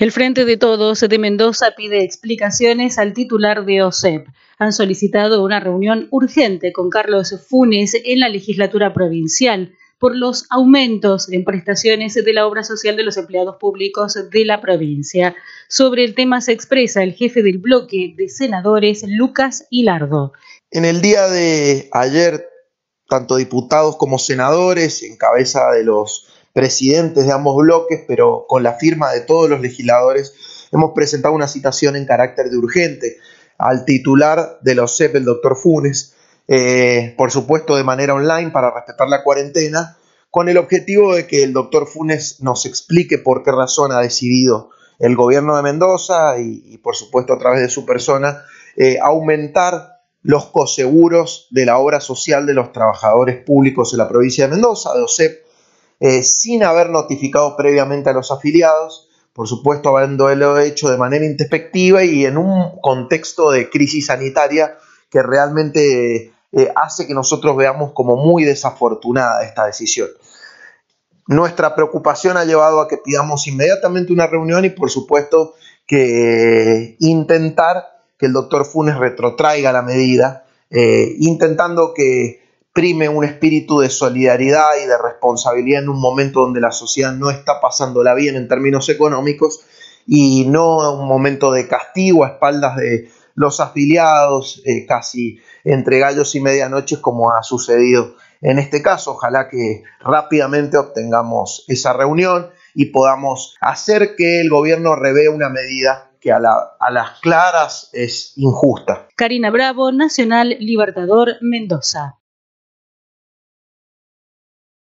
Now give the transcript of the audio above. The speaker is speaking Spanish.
El Frente de Todos de Mendoza pide explicaciones al titular de OSEP. Han solicitado una reunión urgente con Carlos Funes en la legislatura provincial por los aumentos en prestaciones de la obra social de los empleados públicos de la provincia. Sobre el tema se expresa el jefe del bloque de senadores, Lucas Hilardo. En el día de ayer, tanto diputados como senadores, en cabeza de los presidentes de ambos bloques, pero con la firma de todos los legisladores, hemos presentado una citación en carácter de urgente al titular de los OSEP, el doctor Funes, eh, por supuesto de manera online para respetar la cuarentena, con el objetivo de que el doctor Funes nos explique por qué razón ha decidido el gobierno de Mendoza y, por supuesto a través de su persona eh, aumentar los coseguros de la obra social de los trabajadores públicos en la provincia de Mendoza, de OSEP, eh, sin haber notificado previamente a los afiliados, por supuesto habiendo hecho de manera introspectiva y en un contexto de crisis sanitaria que realmente eh, hace que nosotros veamos como muy desafortunada esta decisión. Nuestra preocupación ha llevado a que pidamos inmediatamente una reunión y por supuesto que eh, intentar que el doctor Funes retrotraiga la medida, intentando que prime un espíritu de solidaridad y de responsabilidad en un momento donde la sociedad no está pasándola bien en términos económicos y no un momento de castigo a espaldas de los afiliados, eh, casi entre gallos y medianoches como ha sucedido en este caso. Ojalá que rápidamente obtengamos esa reunión y podamos hacer que el gobierno revea una medida que a las claras es injusta. Karina Bravo, Nacional Libertador Mendoza.